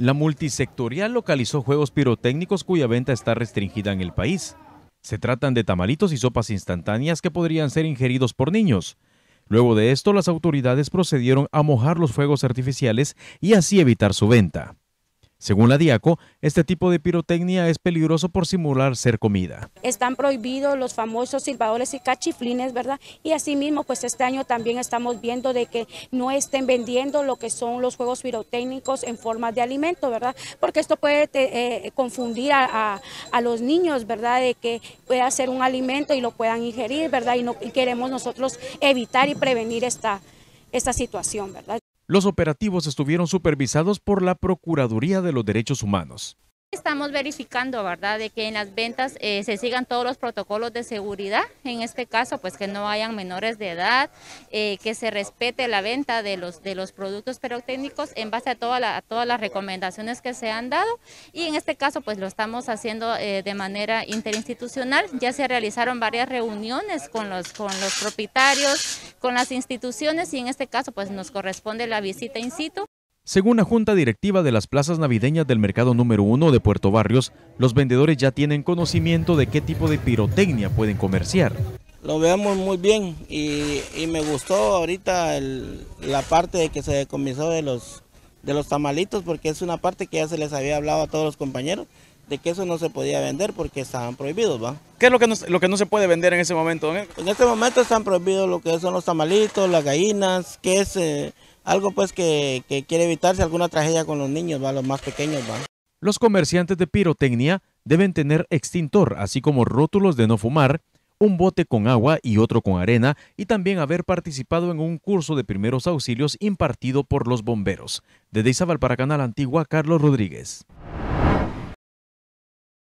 La multisectorial localizó juegos pirotécnicos cuya venta está restringida en el país. Se tratan de tamalitos y sopas instantáneas que podrían ser ingeridos por niños. Luego de esto, las autoridades procedieron a mojar los fuegos artificiales y así evitar su venta. Según la DIACO, este tipo de pirotecnia es peligroso por simular ser comida. Están prohibidos los famosos silbadores y cachiflines, ¿verdad? Y asimismo, pues este año también estamos viendo de que no estén vendiendo lo que son los juegos pirotécnicos en forma de alimento, ¿verdad? Porque esto puede eh, confundir a, los niños, ¿verdad? De que pueda ser un alimento y lo puedan ingerir, ¿verdad? Y, no, queremos nosotros evitar y prevenir esta, esta situación, ¿verdad? Los operativos estuvieron supervisados por la Procuraduría de los Derechos Humanos. Estamos verificando, ¿verdad?, de que en las ventas eh, se sigan todos los protocolos de seguridad, en este caso, pues que no hayan menores de edad, eh, que se respete la venta de los, de los productos perotécnicos en base a, toda todas las recomendaciones que se han dado y en este caso, pues lo estamos haciendo eh, de manera interinstitucional. Ya se realizaron varias reuniones con los, con los propietarios, con las instituciones y en este caso, pues nos corresponde la visita in situ según la Junta Directiva de las plazas navideñas del Mercado Número 1 de Puerto Barrios, los vendedores ya tienen conocimiento de qué tipo de pirotecnia pueden comerciar. Lo veamos muy bien y, me gustó ahorita la parte de que se decomisó de los, de los tamalitos porque es una parte que ya se les había hablado a todos los compañeros de que eso no se podía vender porque estaban prohibidos, ¿va? ¿Qué es lo que no, lo que no se puede vender en ese momento? Eh? En este momento están prohibidos lo que son los tamalitos, las gallinas, que es... Eh, algo pues que, quiere evitarse alguna tragedia con los niños, ¿va? los más pequeños. Los comerciantes de pirotecnia deben tener extintor, así como rótulos de no fumar, un bote con agua y otro con arena, y también haber participado en un curso de primeros auxilios impartido por los bomberos. Desde Izabal para Canal Antigua, Carlos Rodríguez.